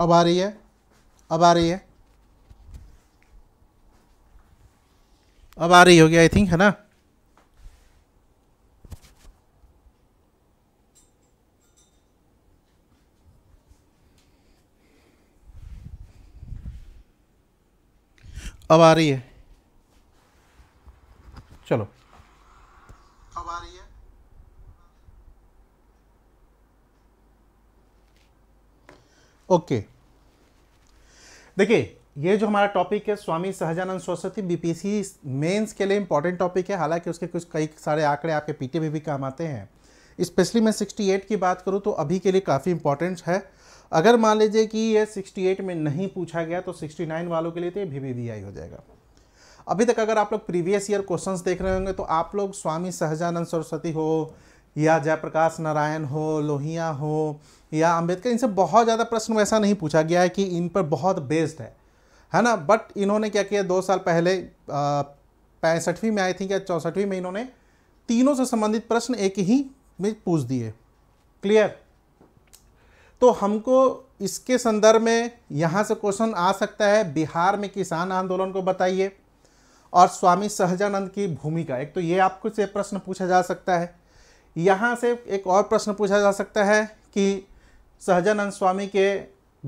अब आ रही है अब आ रही है अब आ रही होगी आई थिंक है ना अब आ रही है चलो ओके देखिए ये जो हमारा टॉपिक है स्वामी सहजानंद सरस्वती बीपीसी मेंस के लिए इंपॉर्टेंट टॉपिक है हालांकि उसके कुछ कई सारे आंकड़े आपके पीटे में भी काम आते हैं स्पेशली मैं 68 की बात करूं तो अभी के लिए काफ़ी इंपॉर्टेंट है अगर मान लीजिए कि ये 68 में नहीं पूछा गया तो 69 वालों के लिए तो ये भी, भी, भी हो जाएगा अभी तक अगर आप लोग प्रीवियस ईयर क्वेश्चन देख रहे होंगे तो आप लोग स्वामी सहजानंद सरस्वती हो या जयप्रकाश नारायण हो लोहिया हो या अंबेडकर इनसे बहुत ज़्यादा प्रश्न वैसा नहीं पूछा गया है कि इन पर बहुत बेस्ड है है ना बट इन्होंने क्या किया दो साल पहले पैंसठवीं में आई थिंक या चौंसठवीं में इन्होंने तीनों से संबंधित प्रश्न एक ही में पूछ दिए क्लियर तो हमको इसके संदर्भ में यहाँ से क्वेश्चन आ सकता है बिहार में किसान आंदोलन को बताइए और स्वामी सहजानंद की भूमिका एक तो ये आपको से प्रश्न पूछा जा सकता है यहाँ से एक और प्रश्न पूछा जा सकता है कि सहजानंद स्वामी के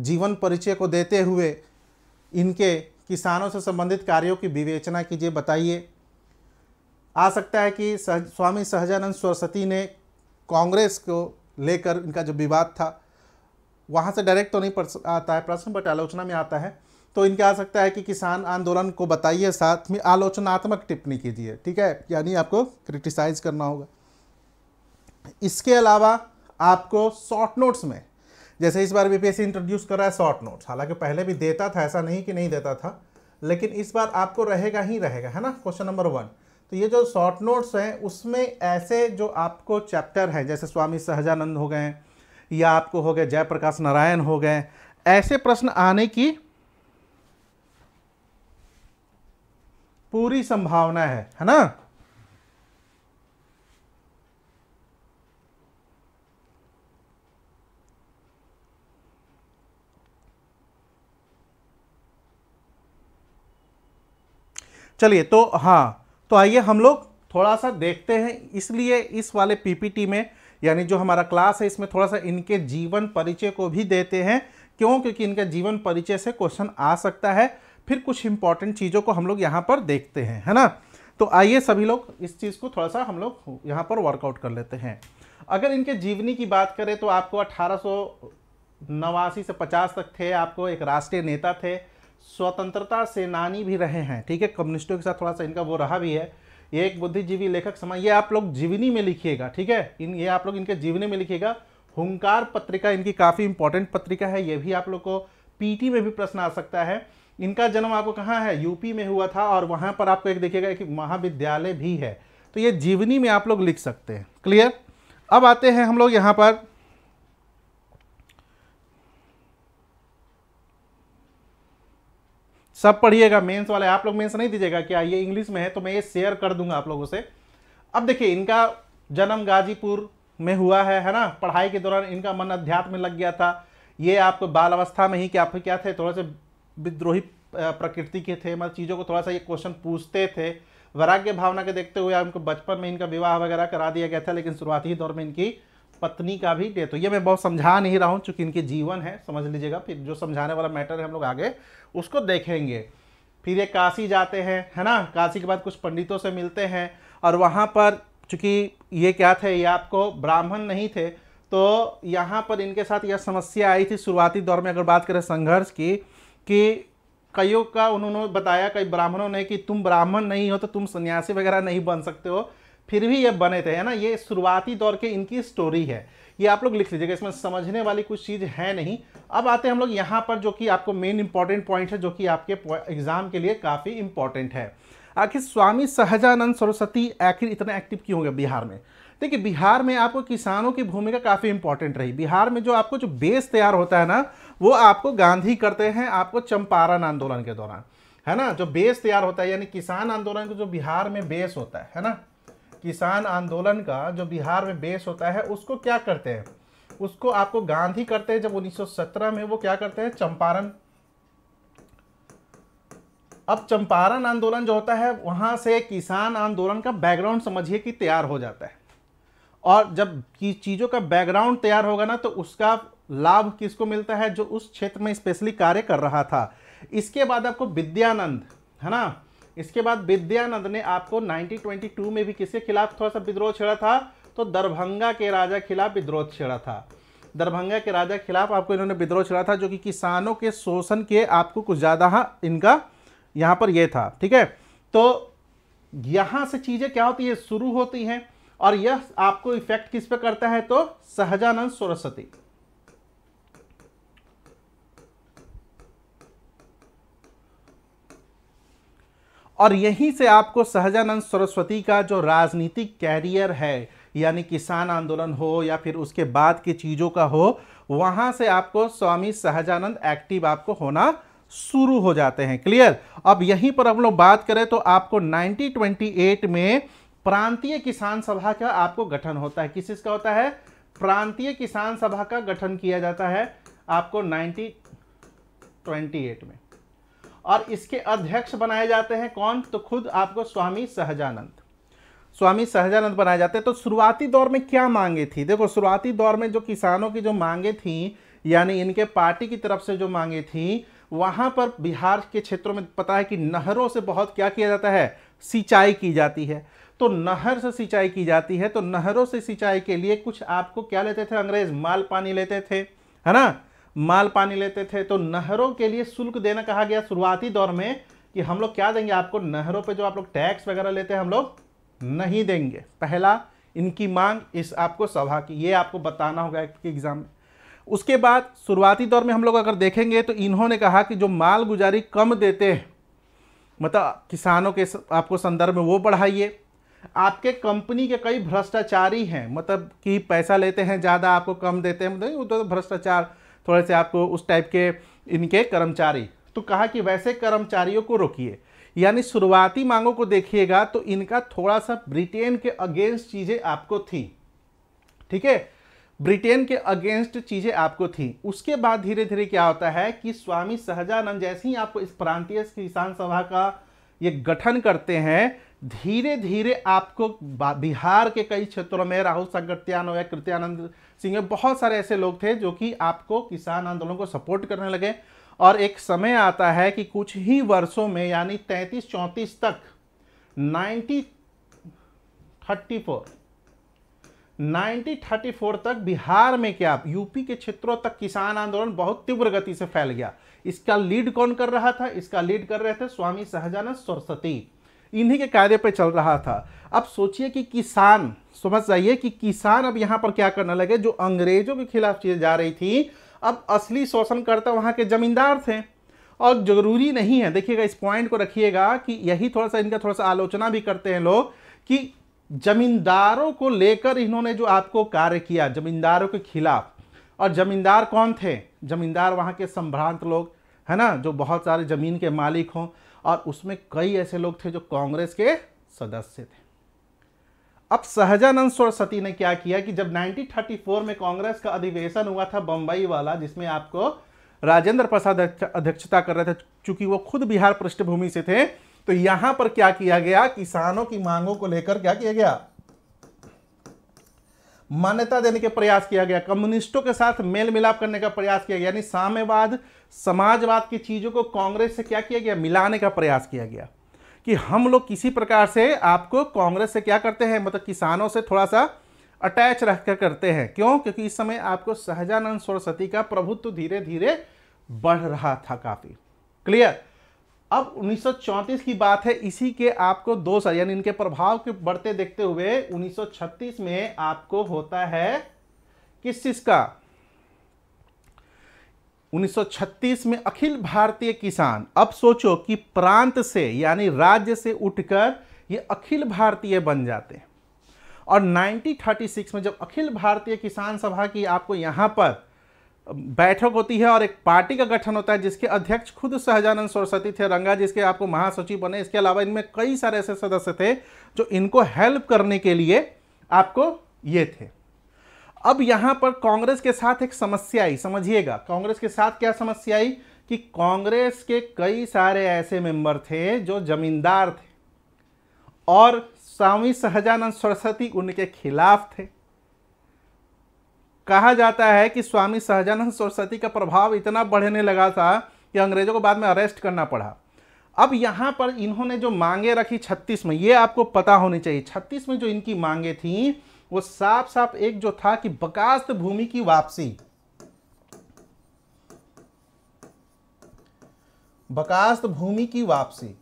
जीवन परिचय को देते हुए इनके किसानों से संबंधित कार्यों की विवेचना कीजिए बताइए आ सकता है कि सह, स्वामी सहजानंद सरस्वती ने कांग्रेस को लेकर इनका जो विवाद था वहाँ से डायरेक्ट तो नहीं आता है प्रश्न बट आलोचना में आता है तो इनके आ सकता है कि किसान आंदोलन को बताइए साथ में आलोचनात्मक टिप्पणी कीजिए ठीक है यानी आपको क्रिटिसाइज़ करना होगा इसके अलावा आपको शॉर्ट नोट्स में जैसे इस बार बीपीएससी इंट्रोड्यूस कर रहा है शॉर्ट नोट्स हालांकि पहले भी देता था ऐसा नहीं कि नहीं देता था लेकिन इस बार आपको रहेगा ही रहेगा है ना क्वेश्चन नंबर वन तो ये जो शॉर्ट नोट्स हैं उसमें ऐसे जो आपको चैप्टर हैं जैसे स्वामी सहजानंद हो गए या आपको हो गए जयप्रकाश नारायण हो गए ऐसे प्रश्न आने की पूरी संभावना है है ना चलिए तो हाँ तो आइए हम लोग थोड़ा सा देखते हैं इसलिए इस वाले पीपीटी में यानी जो हमारा क्लास है इसमें थोड़ा सा इनके जीवन परिचय को भी देते हैं क्यों क्योंकि इनका जीवन परिचय से क्वेश्चन आ सकता है फिर कुछ इंपॉर्टेंट चीज़ों को हम लोग यहाँ पर देखते हैं है ना तो आइए सभी लोग इस चीज़ को थोड़ा सा हम लोग यहाँ पर वर्कआउट कर लेते हैं अगर इनके जीवनी की बात करें तो आपको अठारह नवासी से पचास तक थे आपको एक राष्ट्रीय नेता थे स्वतंत्रता सेनानी भी रहे हैं ठीक है कम्युनिस्टों के साथ थोड़ा सा इनका वो रहा भी है ये एक बुद्धिजीवी लेखक समाज ये आप लोग जीवनी में लिखिएगा ठीक है इन ये आप लोग इनके जीवनी में लिखिएगा हुंकार पत्रिका इनकी काफ़ी इंपॉर्टेंट पत्रिका है ये भी आप लोग को पीटी में भी प्रश्न आ सकता है इनका जन्म आपको कहाँ है यूपी में हुआ था और वहाँ पर आपको एक देखिएगा कि महाविद्यालय भी है तो ये जीवनी में आप लोग लिख सकते हैं क्लियर अब आते हैं हम लोग यहाँ पर सब पढ़िएगा मेंस वाले आप लोग मेंस नहीं दीजिएगा क्या हाँ, ये इंग्लिश में है तो मैं ये शेयर कर दूंगा आप लोगों से अब देखिए इनका जन्म गाजीपुर में हुआ है है ना पढ़ाई के दौरान इनका मन अध्यात्म में लग गया था ये आप बाल अवस्था में ही क्या क्या थे थोड़ा से विद्रोही प्रकृति के थे मतलब चीज़ों को थोड़ा सा ये क्वेश्चन पूछते थे वैराग्य भावना के देखते हुए उनको बचपन में इनका विवाह वगैरह करा दिया गया था लेकिन शुरुआती दौर में इनकी पत्नी का भी डेथ हो तो ये मैं बहुत समझा नहीं रहा हूँ चूँकि इनके जीवन है समझ लीजिएगा फिर जो समझाने वाला मैटर है हम लोग आगे उसको देखेंगे फिर ये काशी जाते हैं है ना काशी के बाद कुछ पंडितों से मिलते हैं और वहाँ पर चूँकि ये क्या थे ये आपको ब्राह्मण नहीं थे तो यहाँ पर इनके साथ यह समस्या आई थी शुरुआती दौर में अगर बात करें संघर्ष की कि कईयों का उन्होंने बताया कई ब्राह्मणों ने कि तुम ब्राह्मण नहीं हो तो तुम सन्यासी वगैरह नहीं बन सकते हो फिर भी ये बने थे है ना ये शुरुआती दौर के इनकी स्टोरी है ये आप लोग लिख लीजिएगा इसमें समझने वाली कुछ चीज़ है नहीं अब आते हैं हम लोग यहाँ पर जो कि आपको मेन इंपॉर्टेंट पॉइंट है जो कि आपके एग्जाम के लिए काफ़ी इंपॉर्टेंट है आखिर स्वामी सहजानंद सरस्वती आखिर इतना एक्टिव क्यों हो गया बिहार में देखिए बिहार में आपको किसानों की भूमिका काफ़ी इंपॉर्टेंट रही बिहार में जो आपको जो बेस तैयार होता है ना वो आपको गांधी करते हैं आपको चंपारण आंदोलन के दौरान है ना जो बेस तैयार होता है यानी किसान आंदोलन का जो बिहार में बेस होता है है ना किसान आंदोलन का जो बिहार में बेस होता है उसको क्या करते हैं उसको आपको गांधी करते हैं जब 1917 में वो क्या करते हैं चंपारण अब चंपारण आंदोलन जो होता है वहां से किसान आंदोलन का बैकग्राउंड समझिए कि तैयार हो जाता है और जब चीज़ों का बैकग्राउंड तैयार होगा ना तो उसका लाभ किसको मिलता है जो उस क्षेत्र में स्पेशली कार्य कर रहा था इसके बाद आपको विद्यानंद है ना इसके बाद विद्यानंद ने आपको 1922 में भी किसके खिलाफ थोड़ा सा विद्रोह छेड़ा था तो दरभंगा के राजा खिलाफ विद्रोह छेड़ा था दरभंगा के राजा खिलाफ आपको इन्होंने विद्रोह छेड़ा था जो कि किसानों के शोषण के आपको कुछ ज़्यादा हाँ इनका यहाँ पर यह था ठीक है तो यहाँ से चीज़ें क्या होती है शुरू होती हैं और यह आपको इफेक्ट किस पे करता है तो सहजानंद सरस्वती और यहीं से आपको सहजानंद सरस्वती का जो राजनीतिक कैरियर है यानी किसान आंदोलन हो या फिर उसके बाद की चीज़ों का हो वहाँ से आपको स्वामी सहजानंद एक्टिव आपको होना शुरू हो जाते हैं क्लियर अब यहीं पर हम लोग बात करें तो आपको 1928 में प्रांतीय किसान सभा का आपको गठन होता है किस चीज़ का होता है प्रांतीय किसान सभा का गठन किया जाता है आपको 1928 में और इसके अध्यक्ष बनाए जाते हैं कौन तो खुद आपको स्वामी सहजानंद स्वामी सहजानंद बनाए जाते हैं तो शुरुआती दौर में क्या मांगे थी देखो शुरुआती दौर में जो किसानों की जो मांगे थी यानी इनके पार्टी की तरफ से जो मांगे थी वहाँ पर बिहार के क्षेत्रों में पता है कि नहरों से बहुत क्या किया जाता है सिंचाई की जाती है तो नहर से सिंचाई की जाती है तो नहरों से सिंचाई के लिए कुछ आपको क्या लेते थे अंग्रेज माल पानी लेते थे है ना माल पानी लेते थे तो नहरों के लिए शुल्क देना कहा गया शुरुआती दौर में कि हम लोग क्या देंगे आपको नहरों पे जो आप लोग टैक्स वगैरह लेते हैं हम लोग नहीं देंगे पहला इनकी मांग इस आपको सभा की ये आपको बताना होगा कि एग्ज़ाम में उसके बाद शुरुआती दौर में हम लोग अगर देखेंगे तो इन्होंने कहा कि जो माल गुजारी कम देते हैं मतलब किसानों के आपको संदर्भ में वो बढ़ाइए आपके कंपनी के कई भ्रष्टाचारी हैं मतलब कि पैसा लेते हैं ज़्यादा आपको कम देते हैं मतलब तो भ्रष्टाचार थोड़े से आपको उस टाइप के इनके कर्मचारी तो कहा कि वैसे कर्मचारियों को रोकिए यानी शुरुआती मांगों को देखिएगा तो इनका थोड़ा सा ब्रिटेन के अगेंस्ट चीज़ें आपको थी ठीक है ब्रिटेन के अगेंस्ट चीज़ें आपको थी उसके बाद धीरे धीरे क्या होता है कि स्वामी सहजानंद जैसे ही आपको इस प्रांतीय किसान सभा का ये गठन करते हैं धीरे धीरे आपको बिहार के कई क्षेत्रों में राहुल संगत्यान हो या कृत्यानंद सिंह में बहुत सारे ऐसे लोग थे जो कि आपको किसान आंदोलन को सपोर्ट करने लगे और एक समय आता है कि कुछ ही वर्षों में यानी तैंतीस चौंतीस तक नाइन्टी थर्टी फोर 1934 तक बिहार में क्या यूपी के क्षेत्रों तक किसान आंदोलन बहुत तीव्र गति से फैल गया इसका लीड कौन कर रहा था इसका लीड कर रहे थे स्वामी सहजानंद सरस्वती इन्हीं के कार्य पे चल रहा था अब सोचिए कि किसान समझ जाइए कि किसान अब यहाँ पर क्या करने लगे जो अंग्रेजों के खिलाफ चीजें जा रही थी अब असली शोषणकर्ता वहाँ के जमींदार थे और ज़रूरी नहीं है देखिएगा इस पॉइंट को रखिएगा कि यही थोड़ा सा इनका थोड़ा सा आलोचना भी करते हैं लोग कि जमींदारों को लेकर इन्होंने जो आपको कार्य किया जमींदारों के खिलाफ और जमींदार कौन थे जमींदार वहाँ के संभ्रांत लोग है ना जो बहुत सारे ज़मीन के मालिक हों और उसमें कई ऐसे लोग थे जो कांग्रेस के सदस्य थे अब सहजानंद सरस्वती ने क्या किया कि जब 1934 में कांग्रेस का अधिवेशन हुआ था बंबई वाला जिसमें आपको राजेंद्र प्रसाद अध्यक्षता कर रहे थे चूंकि वो खुद बिहार पृष्ठभूमि से थे तो यहां पर क्या किया गया किसानों की मांगों को लेकर क्या किया गया मान्यता देने के प्रयास किया गया कम्युनिस्टों के साथ मेल मिलाप करने का प्रयास किया गया यानी साम्यवाद समाजवाद की चीज़ों को कांग्रेस से क्या किया गया मिलाने का प्रयास किया गया कि हम लोग किसी प्रकार से आपको कांग्रेस से क्या करते हैं मतलब किसानों से थोड़ा सा अटैच रख कर करते हैं क्यों क्योंकि इस समय आपको सहजानंद सरस्वती का प्रभुत्व धीरे धीरे बढ़ रहा था काफ़ी क्लियर अब 1934 की बात है इसी के आपको दो साल यानी इनके प्रभाव के बढ़ते देखते हुए 1936 में आपको होता है किस चीज़ का 1936 में अखिल भारतीय किसान अब सोचो कि प्रांत से यानी राज्य से उठकर ये अखिल भारतीय बन जाते हैं और 1936 में जब अखिल भारतीय किसान सभा की आपको यहाँ पर बैठक होती है और एक पार्टी का गठन होता है जिसके अध्यक्ष खुद सहजानंद सरस्वती थे रंगा जिसके आपको महासचिव बने इसके अलावा इनमें कई सारे ऐसे सदस्य थे जो इनको हेल्प करने के लिए आपको ये थे अब यहां पर कांग्रेस के साथ एक समस्या आई समझिएगा कांग्रेस के साथ क्या समस्या आई कि कांग्रेस के कई सारे ऐसे मेंबर थे जो जमींदार थे और स्वामी सहजानंद सरस्वती उनके खिलाफ थे कहा जाता है कि स्वामी सहजानंद सरस्वती का प्रभाव इतना बढ़ने लगा था कि अंग्रेजों को बाद में अरेस्ट करना पड़ा अब यहां पर इन्होंने जो मांगे रखी छत्तीस में ये आपको पता होनी चाहिए छत्तीस में जो इनकी मांगे थी वो साफ साफ एक जो था कि बकास्त भूमि की वापसी बकास्त भूमि की वापसी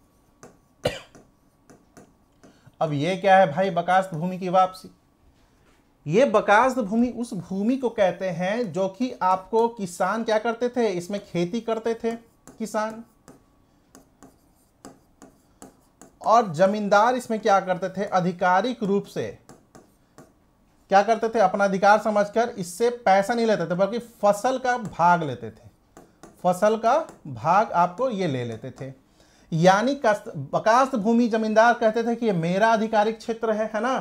अब ये क्या है भाई बकास्त भूमि की वापसी ये बकास्त भूमि उस भूमि को कहते हैं जो कि आपको किसान क्या करते थे इसमें खेती करते थे किसान और जमींदार इसमें क्या करते थे आधिकारिक रूप से क्या करते थे अपना अधिकार समझकर इससे पैसा नहीं लेते थे बल्कि फसल का भाग लेते थे फसल का भाग आपको ये ले लेते थे यानी बकास्त भूमि जमींदार कहते थे कि ये मेरा आधिकारिक क्षेत्र है है ना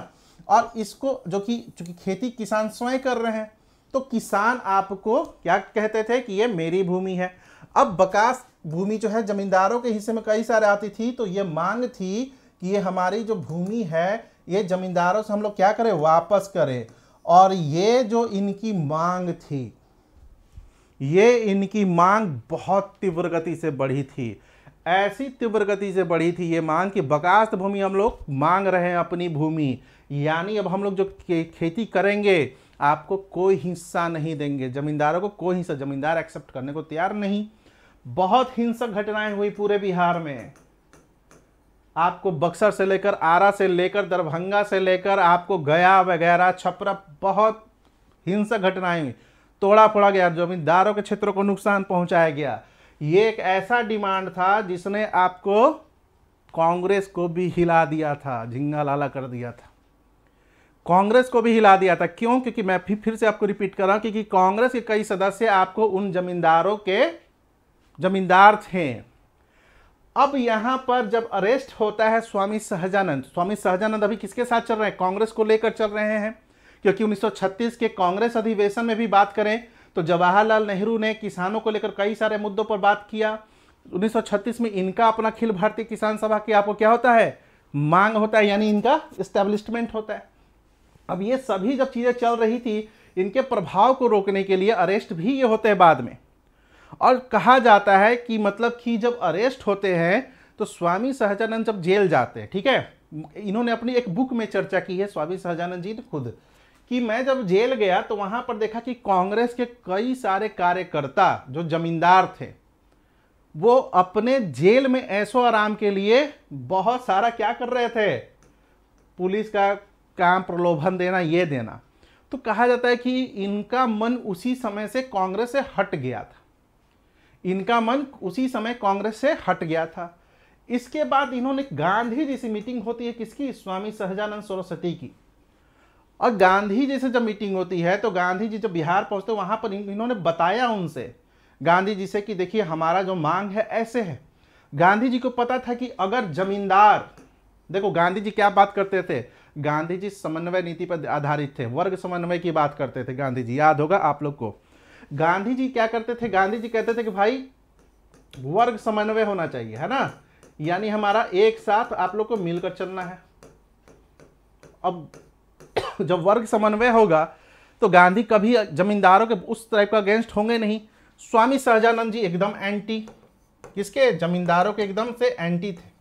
और इसको जो कि चूंकि खेती किसान स्वयं कर रहे हैं तो किसान आपको क्या कहते थे कि ये मेरी भूमि है अब बकास भूमि जो है जमींदारों के हिस्से में कई सारे आती थी तो ये मांग थी कि ये हमारी जो भूमि है ये ज़मींदारों से हम लोग क्या करें वापस करें और ये जो इनकी मांग थी ये इनकी मांग बहुत तीव्र गति से बढ़ी थी ऐसी तीव्र गति से बढ़ी थी ये मांग कि बकास्त भूमि हम लोग मांग रहे हैं अपनी भूमि यानी अब हम लोग जो खेती करेंगे आपको कोई हिस्सा नहीं देंगे ज़मींदारों को कोई हिस्सा ज़मींदार एक्सेप्ट करने को तैयार नहीं बहुत हिंसक घटनाएं हुई पूरे बिहार में आपको बक्सर से लेकर आरा से लेकर दरभंगा से लेकर आपको गया वगैरह छपरा बहुत हिंसक घटनाएं हुई तोड़ा फोड़ा गया जमींदारों के क्षेत्रों को नुकसान पहुंचाया गया ये एक ऐसा डिमांड था जिसने आपको कांग्रेस को भी हिला दिया था झिंगा लाला कर दिया था कांग्रेस को भी हिला दिया था क्यों क्योंकि मैं फिर फिर से आपको रिपीट कर रहा हूँ क्योंकि कांग्रेस के कई सदस्य आपको उन जमींदारों के जमींदार थे अब यहां पर जब अरेस्ट होता है स्वामी सहजानंद स्वामी सहजानंद अभी किसके साथ चल रहे हैं कांग्रेस को लेकर चल रहे हैं क्योंकि 1936 के कांग्रेस अधिवेशन में भी बात करें तो जवाहरलाल नेहरू ने किसानों को लेकर कई सारे मुद्दों पर बात किया 1936 में इनका अपना अखिल भारतीय किसान सभा की आपको क्या होता है मांग होता है यानी इनका इस्टेब्लिशमेंट होता है अब ये सभी जब चीज़ें चल रही थी इनके प्रभाव को रोकने के लिए अरेस्ट भी ये होते हैं बाद में और कहा जाता है कि मतलब कि जब अरेस्ट होते हैं तो स्वामी सहजानंद जब जेल जाते हैं ठीक है इन्होंने अपनी एक बुक में चर्चा की है स्वामी सहजानंद जी ने खुद कि मैं जब जेल गया तो वहां पर देखा कि कांग्रेस के कई सारे कार्यकर्ता जो जमींदार थे वो अपने जेल में ऐसो आराम के लिए बहुत सारा क्या कर रहे थे पुलिस का काम प्रलोभन देना ये देना तो कहा जाता है कि इनका मन उसी समय से कांग्रेस से हट गया था इनका मन उसी समय कांग्रेस से हट गया था इसके बाद इन्होंने गांधी से मीटिंग होती है किसकी स्वामी सहजानंद सरस्वती की और गांधी जी से जब मीटिंग होती है तो गांधी जी जब बिहार पहुंचते वहां पर इन्होंने बताया उनसे गांधी जी से कि देखिए हमारा जो मांग है ऐसे है गांधी जी को पता था कि अगर जमींदार देखो गांधी जी क्या बात करते थे गांधी जी समन्वय नीति पर आधारित थे वर्ग समन्वय की बात करते थे गांधी जी याद होगा आप लोग को गांधी जी क्या करते थे गांधी जी कहते थे कि भाई वर्ग समन्वय होना चाहिए है ना यानी हमारा एक साथ आप लोग को मिलकर चलना है अब जब वर्ग समन्वय होगा तो गांधी कभी जमींदारों के उस टाइप का अगेंस्ट होंगे नहीं स्वामी सहजानंद जी एकदम एंटी किसके जमींदारों के एकदम से एंटी थे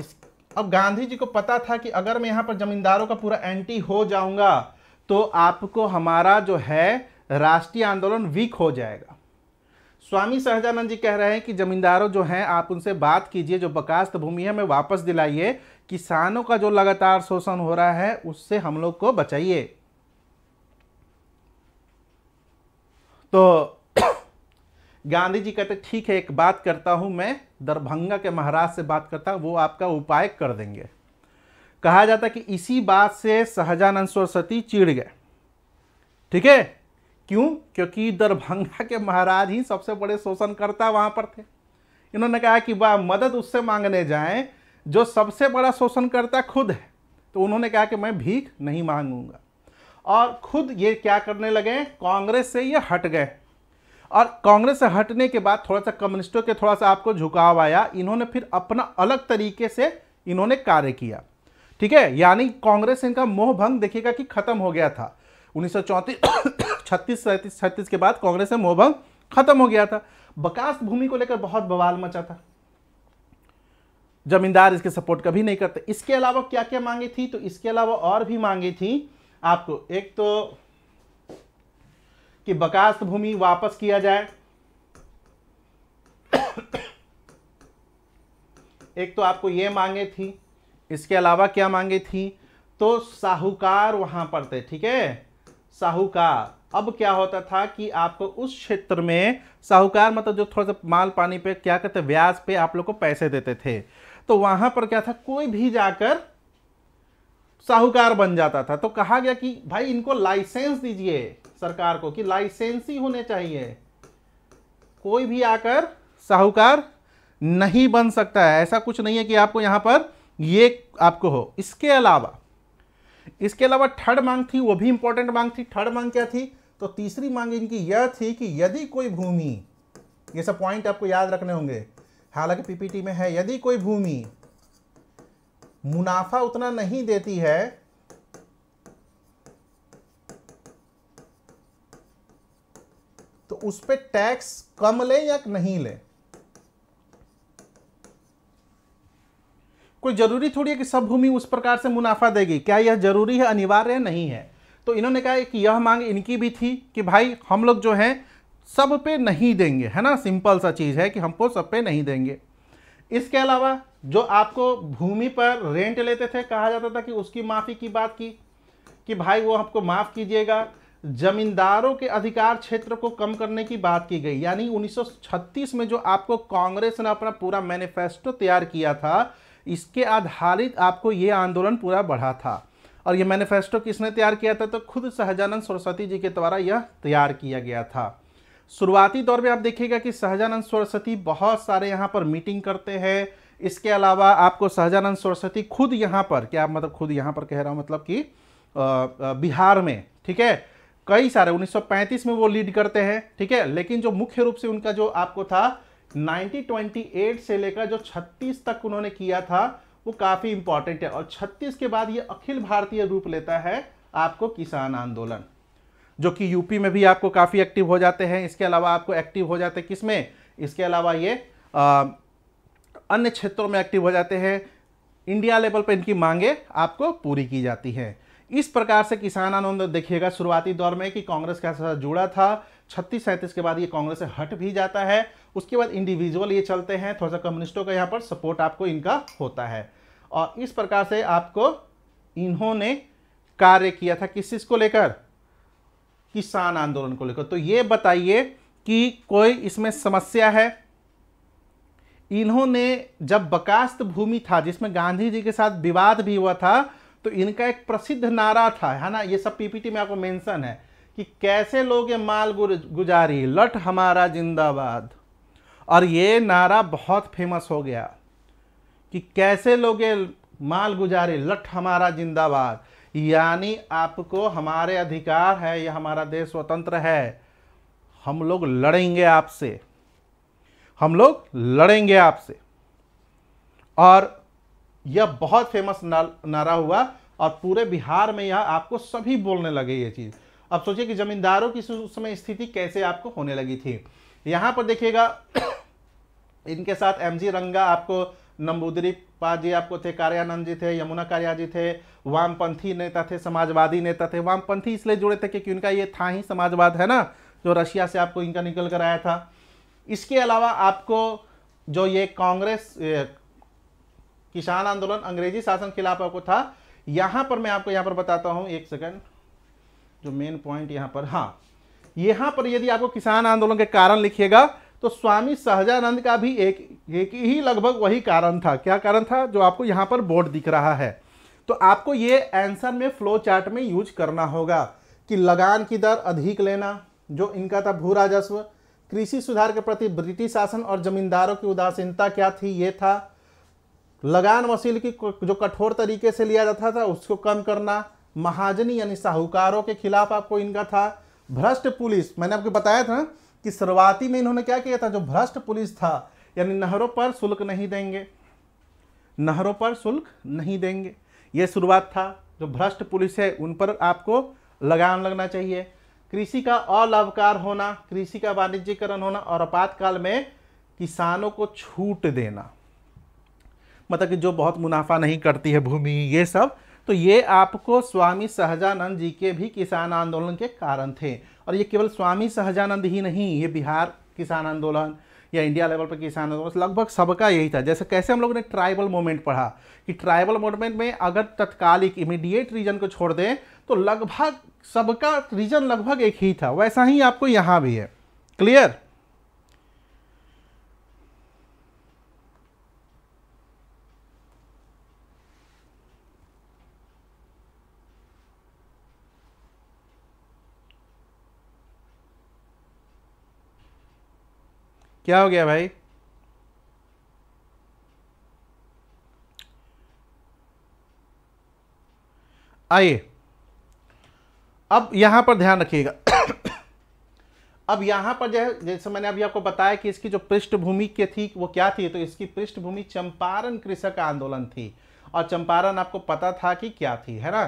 इस अब गांधी जी को पता था कि अगर मैं यहां पर जमींदारों का पूरा एंटी हो जाऊंगा तो आपको हमारा जो है राष्ट्रीय आंदोलन वीक हो जाएगा स्वामी सहजानंद जी कह रहे हैं कि जमींदारों जो हैं आप उनसे बात कीजिए जो बकास्त भूमि है हमें वापस दिलाइए किसानों का जो लगातार शोषण हो रहा है उससे हम लोग को बचाइए तो गांधी जी कहते ठीक है एक बात करता हूं मैं दरभंगा के महाराज से बात करता हूं वो आपका उपाय कर देंगे कहा जाता कि इसी बात से सहजानंद सरस्वती चिड़ गए ठीक है क्यों क्योंकि दरभंगा के महाराज ही सबसे बड़े शोषणकर्ता वहाँ पर थे इन्होंने कहा कि वह मदद उससे मांगने जाएं जो सबसे बड़ा शोषणकर्ता खुद है तो उन्होंने कहा कि मैं भीख नहीं मांगूंगा और खुद ये क्या करने लगे कांग्रेस से ये हट गए और कांग्रेस से हटने के बाद थोड़ा सा कम्युनिस्टों के थोड़ा सा आपको झुकाव आया इन्होंने फिर अपना अलग तरीके से इन्होंने कार्य किया ठीक है यानी कांग्रेस इनका मोह भंग देखिएगा कि खत्म हो गया था उन्नीस छत्तीस सैंतीस छत्तीस के बाद कांग्रेस में मोहभंग खत्म हो गया था बकास भूमि को लेकर बहुत बवाल मचा था जमींदार इसके सपोर्ट कभी नहीं करते इसके अलावा क्या क्या मांगे थी तो इसके अलावा और भी मांगे थी आपको एक तो कि बकास भूमि वापस किया जाए एक तो आपको यह मांगे थी इसके अलावा क्या मांगे थी तो साहूकार वहां पर थे ठीक है साहूकार अब क्या होता था कि आपको उस क्षेत्र में साहूकार मतलब जो थोड़ा सा माल पानी पे क्या कहते व्याज पे आप लोग को पैसे देते थे तो वहां पर क्या था कोई भी जाकर साहूकार बन जाता था तो कहा गया कि भाई इनको लाइसेंस दीजिए सरकार को कि लाइसेंस ही होने चाहिए कोई भी आकर साहूकार नहीं बन सकता है ऐसा कुछ नहीं है कि आपको यहां पर ये आपको हो इसके अलावा इसके अलावा थर्ड मांग थी वो भी इंपॉर्टेंट मांग थी थर्ड मांग क्या थी तो तीसरी मांग इनकी यह थी कि यदि कोई भूमि ये सब पॉइंट आपको याद रखने होंगे हालांकि पीपीटी में है यदि कोई भूमि मुनाफा उतना नहीं देती है तो उस पर टैक्स कम लें या नहीं लें कोई ज़रूरी थोड़ी है कि सब भूमि उस प्रकार से मुनाफा देगी क्या यह जरूरी है अनिवार्य नहीं है तो इन्होंने कहा कि यह मांग इनकी भी थी कि भाई हम लोग जो हैं सब पे नहीं देंगे है ना सिंपल सा चीज़ है कि हमको सब पे नहीं देंगे इसके अलावा जो आपको भूमि पर रेंट लेते थे कहा जाता था कि उसकी माफ़ी की बात की कि भाई वो हमको माफ़ कीजिएगा जमींदारों के अधिकार क्षेत्र को कम करने की बात की गई यानी 1936 में जो आपको कांग्रेस ने अपना पूरा मैनिफेस्टो तैयार किया था इसके आधारित आपको ये आंदोलन पूरा बढ़ा था और ये मैनिफेस्टो किसने तैयार किया था तो खुद सहजानंद सरस्वती जी के द्वारा यह तैयार किया गया था शुरुआती दौर में आप देखिएगा कि सहजानंद सरस्वती बहुत सारे यहाँ पर मीटिंग करते हैं इसके अलावा आपको सहजानंद सरस्वती खुद यहाँ पर क्या मतलब खुद यहाँ पर कह रहा हूँ मतलब कि बिहार में ठीक है कई सारे 1935 में वो लीड करते हैं ठीक है लेकिन जो मुख्य रूप से उनका जो आपको था 1928 से लेकर जो 36 तक उन्होंने किया था वो काफ़ी इंपॉर्टेंट है और 36 के बाद ये अखिल भारतीय रूप लेता है आपको किसान आंदोलन जो कि यूपी में भी आपको काफ़ी एक्टिव हो जाते हैं इसके अलावा आपको एक्टिव हो जाते हैं किसमें इसके अलावा ये आ, अन्य क्षेत्रों में एक्टिव हो जाते हैं इंडिया लेवल पर इनकी मांगे आपको पूरी की जाती हैं इस प्रकार से किसान आंदोलन देखिएगा शुरुआती दौर में कि कांग्रेस के साथ जुड़ा था छत्तीस सैंतीस के बाद ये कांग्रेस से हट भी जाता है उसके बाद इंडिविजुअल ये चलते हैं थोड़ा सा कम्युनिस्टों का यहाँ पर सपोर्ट आपको इनका होता है और इस प्रकार से आपको इन्होंने कार्य किया था किस चीज़ को लेकर किसान आंदोलन को लेकर तो ये बताइए कि कोई इसमें समस्या है इन्होंने जब बकास्त भूमि था जिसमें गांधी जी के साथ विवाद भी हुआ था तो इनका एक प्रसिद्ध नारा था है ना ये सब पीपीटी में आपको मेंशन है कि कैसे लोग ये माल गुजारी लट हमारा जिंदाबाद और ये नारा बहुत फेमस हो गया कि कैसे लोग ये माल गुजारी लट हमारा जिंदाबाद यानी आपको हमारे अधिकार है या हमारा देश स्वतंत्र है हम लोग लड़ेंगे आपसे हम लोग लड़ेंगे आपसे और यह बहुत फेमस नारा हुआ और पूरे बिहार में यह आपको सभी बोलने लगे ये चीज़ अब सोचिए कि जमींदारों की उस समय स्थिति कैसे आपको होने लगी थी यहाँ पर देखिएगा इनके साथ एम जी रंगा आपको नंबूदरी पा जी आपको थे कार्यानंद जी थे यमुना कार्या जी थे वामपंथी नेता थे समाजवादी नेता थे वामपंथी इसलिए जुड़े थे क्योंकि उनका ये था ही समाजवाद है ना जो रशिया से आपको इनका निकल कर आया था इसके अलावा आपको जो ये कांग्रेस किसान आंदोलन अंग्रेजी शासन खिलाफ आपको था यहाँ पर मैं आपको यहाँ पर बताता हूँ एक सेकंड जो मेन पॉइंट यहाँ पर हाँ यहाँ पर यदि आपको किसान आंदोलन के कारण लिखिएगा तो स्वामी सहजानंद का भी एक एक ही लगभग वही कारण था क्या कारण था जो आपको यहाँ पर बोर्ड दिख रहा है तो आपको ये आंसर में फ्लो चार्ट में यूज करना होगा कि लगान की दर अधिक लेना जो इनका था भू राजस्व कृषि सुधार के प्रति ब्रिटिश शासन और जमींदारों की उदासीनता क्या थी ये था लगान वसील की जो कठोर तरीके से लिया जाता था उसको कम करना महाजनी यानी साहूकारों के खिलाफ आपको इनका था भ्रष्ट पुलिस मैंने आपको बताया था कि शुरुआती में इन्होंने क्या किया था जो भ्रष्ट पुलिस था यानी नहरों पर शुल्क नहीं देंगे नहरों पर शुल्क नहीं देंगे ये शुरुआत था जो भ्रष्ट पुलिस है उन पर आपको लगान लगना चाहिए कृषि का अलवकार होना कृषि का वाणिज्यकरण होना और आपातकाल में किसानों को छूट देना मतलब कि जो बहुत मुनाफा नहीं करती है भूमि ये सब तो ये आपको स्वामी सहजानंद जी के भी किसान आंदोलन के कारण थे और ये केवल स्वामी सहजानंद ही नहीं ये बिहार किसान आंदोलन या इंडिया लेवल पर किसान आंदोलन लगभग सबका यही था जैसे कैसे हम लोगों ने ट्राइबल मूवमेंट पढ़ा कि ट्राइबल मूवमेंट में अगर तत्कालिक इमीडिएट रीजन को छोड़ दें तो लगभग सबका रीजन लगभग एक ही था वैसा ही आपको यहाँ भी है क्लियर क्या हो गया भाई आइए अब यहां पर ध्यान रखिएगा अब यहां पर जो है जैसे मैंने अभी आपको बताया कि इसकी जो पृष्ठभूमि के थी वो क्या थी तो इसकी पृष्ठभूमि चंपारण कृषक आंदोलन थी और चंपारण आपको पता था कि क्या थी है ना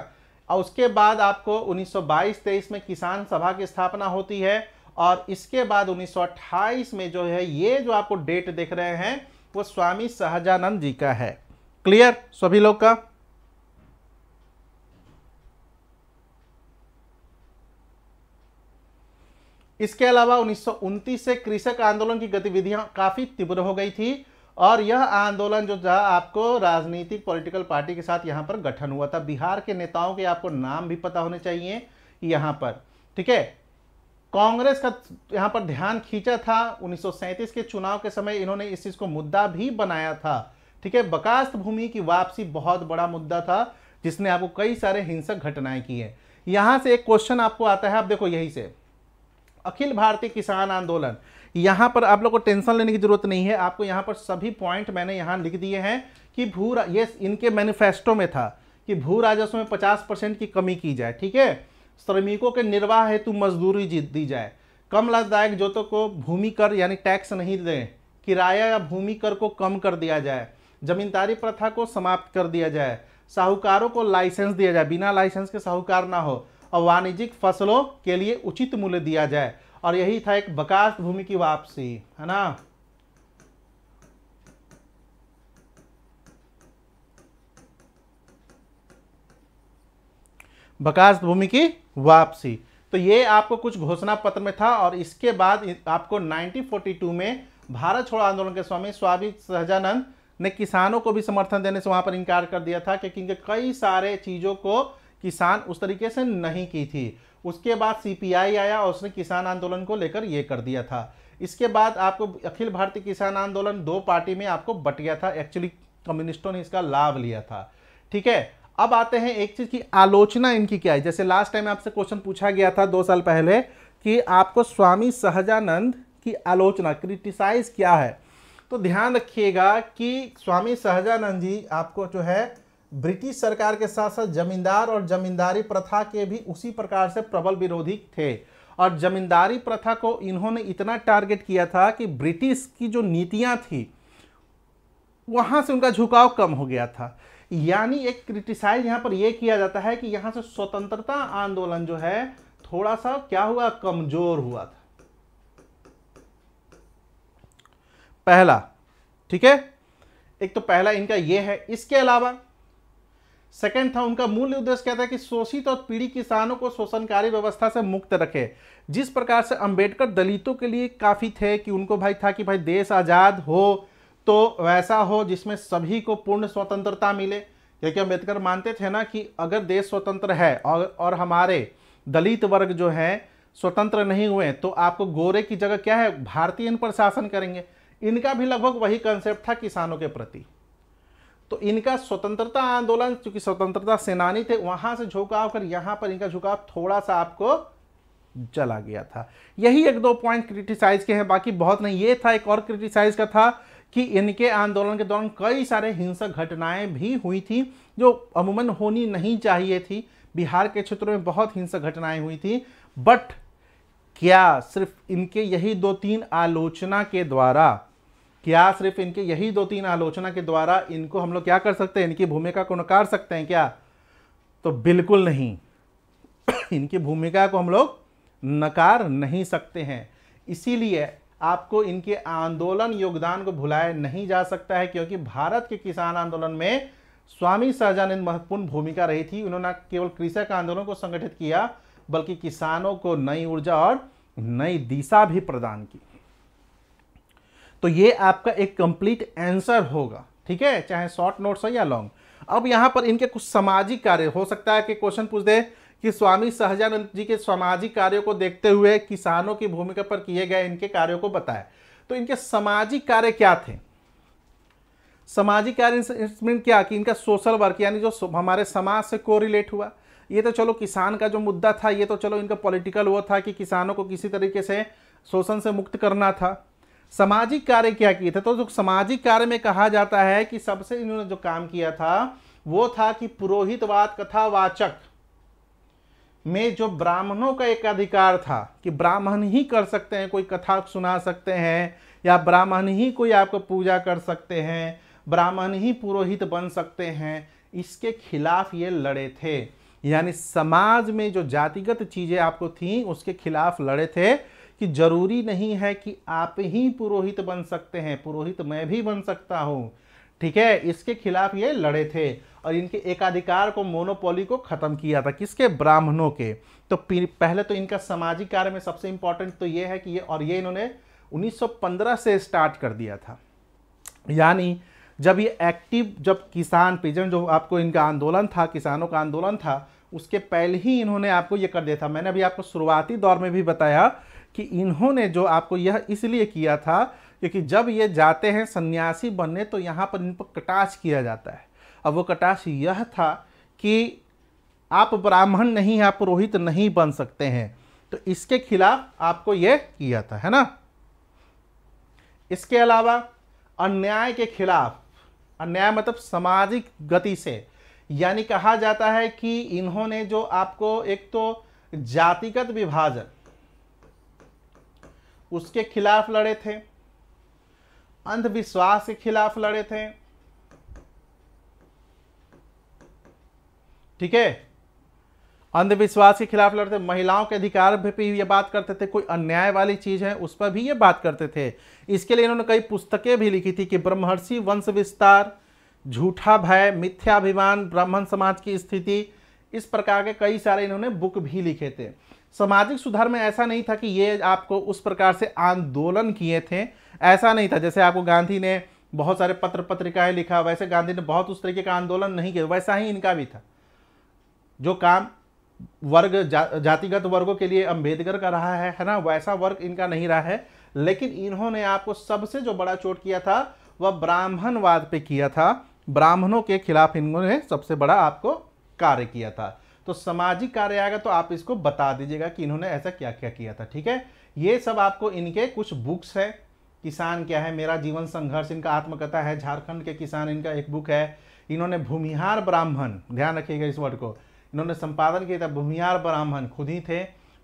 और उसके बाद आपको 1922-23 में किसान सभा की स्थापना होती है और इसके बाद 1928 में जो है ये जो आपको डेट देख रहे हैं वो स्वामी सहजानंद जी का है क्लियर सभी लोग का इसके अलावा उन्नीस से कृषक आंदोलन की गतिविधियां काफ़ी तीव्र हो गई थी और यह आंदोलन जो था आपको राजनीतिक पॉलिटिकल पार्टी के साथ यहाँ पर गठन हुआ था बिहार के नेताओं के आपको नाम भी पता होने चाहिए यहाँ पर ठीक है कांग्रेस का यहां पर ध्यान खींचा था 1937 के चुनाव के समय इन्होंने इस चीज़ को मुद्दा भी बनाया था ठीक है बकास्त भूमि की वापसी बहुत बड़ा मुद्दा था जिसने आपको कई सारे हिंसक घटनाएं की है यहां से एक क्वेश्चन आपको आता है आप देखो यही से अखिल भारतीय किसान आंदोलन यहां पर आप लोग को टेंशन लेने की जरूरत नहीं है आपको यहां पर सभी पॉइंट मैंने यहां लिख दिए हैं कि भू ये इनके मैनिफेस्टो में था कि भू राजस्व में पचास परसेंट की कमी की जाए ठीक है श्रमिकों के निर्वाह हेतु मजदूरी जीत दी जाए कम लाभदायक जोतों को भूमि कर यानी टैक्स नहीं दें किराया या भूमि कर को कम कर दिया जाए जमींदारी प्रथा को समाप्त कर दिया जाए साहूकारों को लाइसेंस दिया जाए बिना लाइसेंस के साहूकार ना हो और वाणिज्यिक फसलों के लिए उचित मूल्य दिया जाए और यही था एक बकास भूमि की वापसी है ना बकास भूमि की वापसी तो ये आपको कुछ घोषणा पत्र में था और इसके बाद आपको 1942 में भारत छोड़ो आंदोलन के स्वामी स्वामी सहजानंद ने किसानों को भी समर्थन देने से वहाँ पर इनकार कर दिया था क्योंकि इनके कई सारे चीज़ों को किसान उस तरीके से नहीं की थी उसके बाद सीपीआई आया और उसने किसान आंदोलन को लेकर ये कर दिया था इसके बाद आपको अखिल भारतीय किसान आंदोलन दो पार्टी में आपको बट गया था एक्चुअली कम्युनिस्टों ने इसका लाभ लिया था ठीक है अब आते हैं एक चीज़ की आलोचना इनकी क्या है जैसे लास्ट टाइम आपसे क्वेश्चन पूछा गया था दो साल पहले कि आपको स्वामी सहजानंद की आलोचना क्रिटिसाइज क्या है तो ध्यान रखिएगा कि स्वामी सहजानंद जी आपको जो है ब्रिटिश सरकार के साथ साथ जमींदार और जमींदारी प्रथा के भी उसी प्रकार से प्रबल विरोधी थे और जमींदारी प्रथा को इन्होंने इतना टारगेट किया था कि ब्रिटिश की जो नीतियाँ थी वहाँ से उनका झुकाव कम हो गया था यानी एक क्रिटिसाइज यहां पर यह किया जाता है कि यहां से स्वतंत्रता आंदोलन जो है थोड़ा सा क्या हुआ कमजोर हुआ था पहला ठीक है एक तो पहला इनका यह है इसके अलावा सेकेंड था उनका मूल उद्देश्य क्या था कि शोषित और पीड़ित किसानों को शोषणकारी व्यवस्था से मुक्त रखे जिस प्रकार से अंबेडकर दलितों के लिए काफ़ी थे कि उनको भाई था कि भाई देश आज़ाद हो तो वैसा हो जिसमें सभी को पूर्ण स्वतंत्रता मिले क्योंकि अम्बेडकर मानते थे ना कि अगर देश स्वतंत्र है और और हमारे दलित वर्ग जो हैं स्वतंत्र नहीं हुए तो आपको गोरे की जगह क्या है भारतीय इन पर शासन करेंगे इनका भी लगभग वही कंसेप्ट था किसानों के प्रति तो इनका स्वतंत्रता आंदोलन चूंकि स्वतंत्रता सेनानी थे वहां से झुकाव कर यहाँ पर इनका झुकाव थोड़ा सा आपको चला गया था यही एक दो पॉइंट क्रिटिसाइज के हैं बाकी बहुत नहीं ये था एक और क्रिटिसाइज का था कि इनके आंदोलन के दौरान कई सारे हिंसक घटनाएं भी हुई थी जो अमूमन होनी नहीं चाहिए थी बिहार के क्षेत्रों में बहुत हिंसक घटनाएं हुई थी बट क्या सिर्फ इनके यही दो तीन आलोचना के द्वारा क्या सिर्फ इनके यही दो तीन आलोचना के द्वारा इनको हम लोग क्या कर सकते हैं इनकी भूमिका को नकार सकते हैं क्या तो बिल्कुल नहीं इनकी भूमिका को हम लोग नकार नहीं सकते हैं इसीलिए आपको इनके आंदोलन योगदान को भुलाया नहीं जा सकता है क्योंकि भारत के किसान आंदोलन में स्वामी सहजानंद महत्वपूर्ण भूमिका रही थी उन्होंने केवल कृषक आंदोलन को संगठित किया बल्कि किसानों को नई ऊर्जा और नई दिशा भी प्रदान की तो ये आपका एक कंप्लीट आंसर होगा ठीक है चाहे शॉर्ट नोट्स हो या लॉन्ग अब यहां पर इनके कुछ सामाजिक कार्य हो सकता है कि क्वेश्चन पूछ दे कि स्वामी सहजानंद जी के सामाजिक कार्यों को देखते हुए किसानों की भूमिका पर किए गए इनके कार्यों को बताएं तो इनके सामाजिक कार्य क्या थे सामाजिक कार्य इसमें क्या कि इनका सोशल वर्क यानी जो हमारे समाज से को रिलेट हुआ ये तो चलो किसान का जो मुद्दा था ये तो चलो इनका पॉलिटिकल वो था कि किसानों को किसी तरीके से शोषण से मुक्त करना था सामाजिक कार्य क्या किए थे तो जो सामाजिक कार्य में कहा जाता है कि सबसे इन्होंने जो काम किया था वो था कि पुरोहितवाद कथावाचक में जो ब्राह्मणों का एक अधिकार था कि ब्राह्मण ही कर सकते हैं कोई कथा सुना सकते हैं या ब्राह्मण ही कोई आपको पूजा कर सकते हैं ब्राह्मण ही पुरोहित बन सकते हैं इसके खिलाफ ये लड़े थे यानी समाज में जो जातिगत चीज़ें आपको थीं उसके खिलाफ लड़े थे कि जरूरी नहीं है कि आप ही पुरोहित बन सकते हैं पुरोहित मैं भी बन सकता हूँ ठीक है इसके खिलाफ ये लड़े थे और इनके एकाधिकार को मोनोपोली को ख़त्म किया था किसके ब्राह्मणों के तो पहले तो इनका सामाजिक कार्य में सबसे इंपॉर्टेंट तो ये है कि ये और ये इन्होंने 1915 से स्टार्ट कर दिया था यानी जब ये एक्टिव जब किसान पिजन जो आपको इनका आंदोलन था किसानों का आंदोलन था उसके पहले ही इन्होंने आपको ये कर दिया था मैंने अभी आपको शुरुआती दौर में भी बताया कि इन्होंने जो आपको यह इसलिए किया था क्योंकि जब ये जाते हैं सन्यासी बनने तो यहाँ पर इन पर कटाश किया जाता है अब वो कटाश यह था कि आप ब्राह्मण नहीं आप पुरोहित नहीं बन सकते हैं तो इसके खिलाफ आपको ये किया था है ना इसके अलावा अन्याय के खिलाफ अन्याय मतलब सामाजिक गति से यानी कहा जाता है कि इन्होंने जो आपको एक तो जातिगत विभाजन उसके खिलाफ लड़े थे अंधविश्वास के खिलाफ लड़े थे ठीक है अंधविश्वास के खिलाफ लड़ते महिलाओं के अधिकार पे भी ये बात करते थे कोई अन्याय वाली चीज है उस पर भी ये बात करते थे इसके लिए इन्होंने कई पुस्तकें भी लिखी थी कि ब्रह्मर्षि वंश विस्तार झूठा भय मिथ्याभिमान ब्राह्मण समाज की स्थिति इस प्रकार के कई सारे इन्होंने बुक भी लिखे थे सामाजिक सुधार में ऐसा नहीं था कि ये आपको उस प्रकार से आंदोलन किए थे ऐसा नहीं था जैसे आपको गांधी ने बहुत सारे पत्र पत्रिकाएं लिखा वैसे गांधी ने बहुत उस तरीके का आंदोलन नहीं किया वैसा ही इनका भी था जो काम वर्ग जा, जातिगत वर्गों के लिए अम्बेडकर का रहा है है ना वैसा वर्ग इनका नहीं रहा है लेकिन इन्होंने आपको सबसे जो बड़ा चोट किया था वह ब्राह्मणवाद पे किया था ब्राह्मणों के खिलाफ इन्होंने सबसे बड़ा आपको कार्य किया था तो सामाजिक कार्य आएगा तो आप इसको बता दीजिएगा कि इन्होंने ऐसा क्या क्या किया था ठीक है ये सब आपको इनके कुछ बुक्स है किसान क्या है मेरा जीवन संघर्ष इनका आत्मकथा है झारखंड के किसान इनका एक बुक है इन्होंने भूमिहार ब्राह्मण ध्यान रखिएगा इस वर्ड को इन्होंने संपादन किया था भूमिहार ब्राह्मण खुद ही थे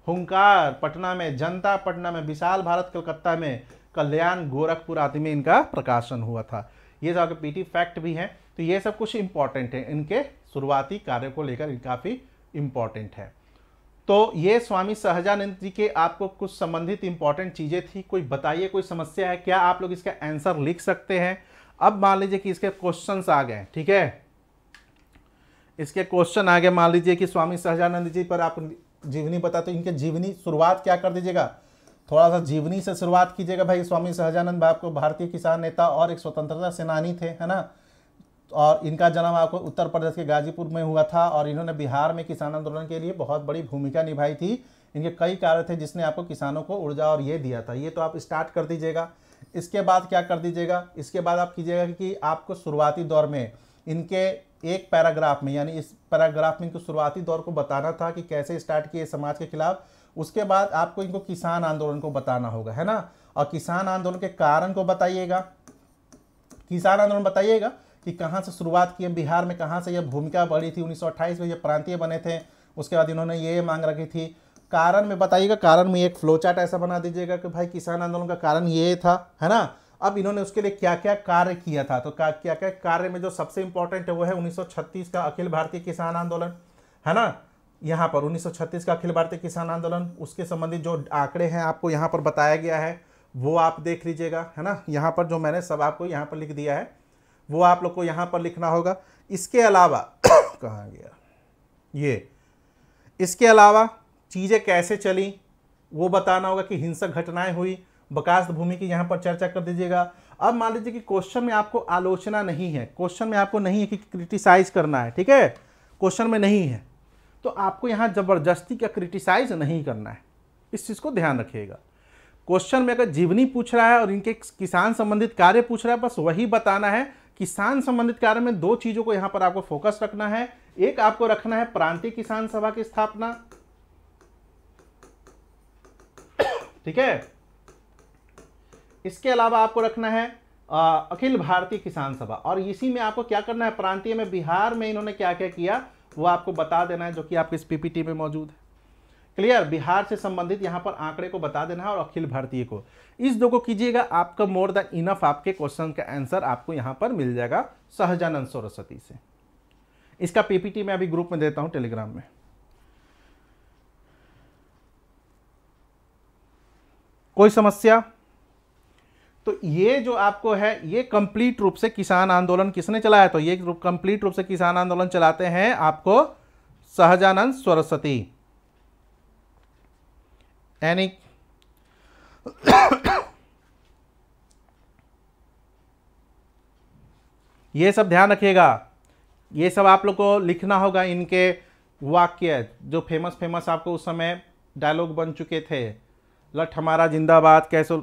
हुंकार पटना में जनता पटना में विशाल भारत कलकत्ता में कल्याण गोरखपुर आदि में इनका प्रकाशन हुआ था ये सब आपके पीटी फैक्ट भी हैं तो ये सब कुछ इंपॉर्टेंट है इनके शुरुआती कार्य को लेकर काफ़ी इम्पॉर्टेंट है तो ये स्वामी सहजानंद जी के आपको कुछ संबंधित इंपॉर्टेंट चीज़ें थी कोई बताइए कोई समस्या है क्या आप लोग इसका आंसर लिख सकते हैं अब मान लीजिए कि इसके क्वेश्चन आ गए ठीक है इसके क्वेश्चन आ गए मान लीजिए कि स्वामी सहजानंद जी पर आप जीवनी बताते हो इनके जीवनी शुरुआत क्या कर दीजिएगा थोड़ा सा जीवनी से शुरुआत कीजिएगा भाई स्वामी सहजानंद भाई आपको भारतीय किसान नेता और एक स्वतंत्रता सेनानी थे है ना और इनका जन्म आपको उत्तर प्रदेश के गाजीपुर में हुआ था और इन्होंने बिहार में किसान आंदोलन के लिए बहुत बड़ी भूमिका निभाई थी इनके कई कार्य थे जिसने आपको किसानों को ऊर्जा और ये दिया था ये तो आप स्टार्ट कर दीजिएगा इसके बाद क्या कर दीजिएगा इसके बाद आप कीजिएगा कि आपको शुरुआती दौर में इनके एक पैराग्राफ में यानी इस पैराग्राफ में इनको शुरुआती दौर को बताना था कि कैसे स्टार्ट किए समाज के खिलाफ उसके बाद आपको इनको किसान आंदोलन को बताना होगा है ना और किसान आंदोलन के कारण को बताइएगा किसान आंदोलन बताइएगा कि कहाँ से शुरुआत की है बिहार में कहाँ से यह भूमिका बढ़ी थी उन्नीस में ये प्रांतीय बने थे उसके बाद इन्होंने ये मांग रखी थी कारण में बताइएगा कारण में एक फ्लो चार्ट ऐसा बना दीजिएगा कि भाई किसान आंदोलन का कारण ये था है ना अब इन्होंने उसके लिए क्या क्या कार्य किया था तो क्या क्या क्या कार्य में जो सबसे इंपॉर्टेंट है वो है 1936 का अखिल भारतीय किसान आंदोलन है ना यहाँ पर 1936 का अखिल भारतीय किसान आंदोलन उसके संबंधित जो आंकड़े हैं आपको यहाँ पर बताया गया है वो आप देख लीजिएगा है ना यहाँ पर जो मैंने सब आपको यहाँ पर लिख दिया है वो आप लोग को यहां पर लिखना होगा इसके अलावा कहा गया ये इसके अलावा चीज़ें कैसे चली वो बताना होगा कि हिंसक घटनाएं हुई बकाश भूमि की यहां पर चर्चा कर दीजिएगा अब मान लीजिए कि क्वेश्चन में आपको आलोचना नहीं है क्वेश्चन में आपको नहीं है कि क्रिटिसाइज करना है ठीक है क्वेश्चन में नहीं है तो आपको यहां ज़बरदस्ती का क्रिटिसाइज नहीं करना है इस चीज़ को ध्यान रखिएगा क्वेश्चन में अगर जीवनी पूछ रहा है और इनके किसान संबंधित कार्य पूछ रहा है बस वही बताना है किसान संबंधित कार्य में दो चीजों को यहां पर आपको फोकस रखना है एक आपको रखना है प्रांतीय किसान सभा की स्थापना ठीक है इसके अलावा आपको रखना है अखिल भारतीय किसान सभा और इसी में आपको क्या करना है प्रांतीय में बिहार में इन्होंने क्या क्या किया वो आपको बता देना है जो कि आपके इस पीपीटी में मौजूद है क्लियर बिहार से संबंधित यहाँ पर आंकड़े को बता देना है और अखिल भारतीय को इस दो को कीजिएगा आपका मोर देन इनफ आपके क्वेश्चन का आंसर आपको यहाँ पर मिल जाएगा सहजानंद सरस्वती से इसका पीपीटी मैं अभी ग्रुप में देता हूँ टेलीग्राम में कोई समस्या तो ये जो आपको है ये कंप्लीट रूप से किसान आंदोलन किसने चलाया तो ये कंप्लीट रूप से किसान आंदोलन चलाते हैं आपको सहजानंद सरस्वती any ये सब ध्यान रखिएगा ये सब आप लोग को लिखना होगा इनके वाक्य जो फेमस फेमस आपको उस समय डायलॉग बन चुके थे लठ हमारा जिंदाबाद कैसे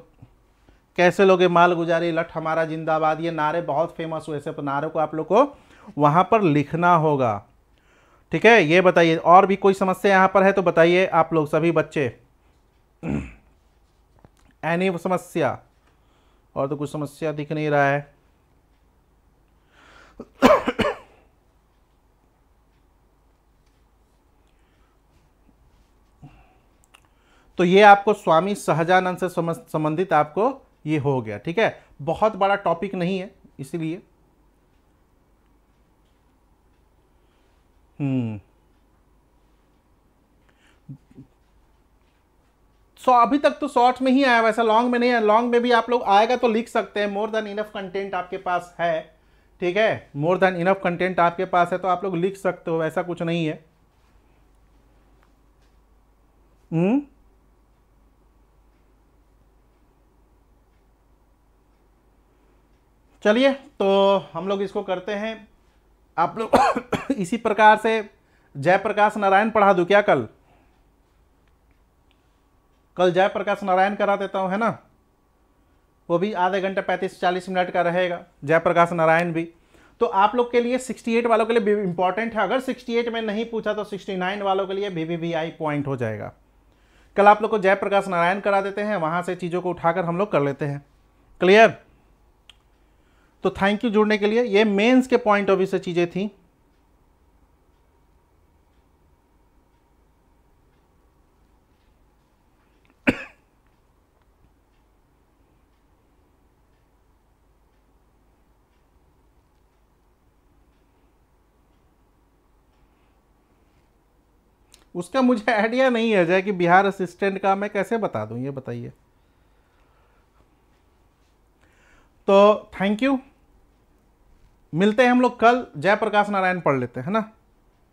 कैसे लोगे माल गुजारी लठ हमारा जिंदाबाद ये नारे बहुत फेमस हुए सब नारे को आप लोग को वहाँ पर लिखना होगा ठीक है ये बताइए और भी कोई समस्या यहाँ पर है तो बताइए आप लोग सभी बच्चे एनी समस्या और तो कुछ समस्या दिख नहीं रहा है तो ये आपको स्वामी सहजानंद से संबंधित आपको ये हो गया ठीक है बहुत बड़ा टॉपिक नहीं है इसीलिए हम्म सो अभी तक तो शॉर्ट में ही आया वैसा लॉन्ग में नहीं है लॉन्ग में भी आप लोग आएगा तो लिख सकते हैं मोर देन इनफ कंटेंट आपके पास है ठीक है मोर देन इनफ कंटेंट आपके पास है तो आप लोग लिख सकते हो वैसा कुछ नहीं है हम्म चलिए तो हम लोग इसको करते हैं आप लोग इसी प्रकार से जयप्रकाश नारायण पढ़ा दू क्या कल कल जयप्रकाश नारायण करा देता हूँ है ना वो भी आधे घंटे पैंतीस चालीस मिनट का रहेगा जयप्रकाश नारायण भी तो आप लोग के लिए 68 वालों के लिए भी इंपॉर्टेंट है अगर 68 में नहीं पूछा तो 69 वालों के लिए भी आई पॉइंट हो जाएगा कल आप लोग को जयप्रकाश नारायण करा देते हैं वहाँ से चीज़ों को उठाकर हम लोग कर लेते हैं क्लियर तो थैंक यू जुड़ने के लिए ये मेंस के पॉइंट ऑफ व्यू से चीज़ें थी उसका मुझे आइडिया नहीं है जाए कि बिहार असिस्टेंट का मैं कैसे बता दूं ये बताइए तो थैंक यू मिलते हैं हम लोग कल जयप्रकाश नारायण पढ़ लेते हैं ना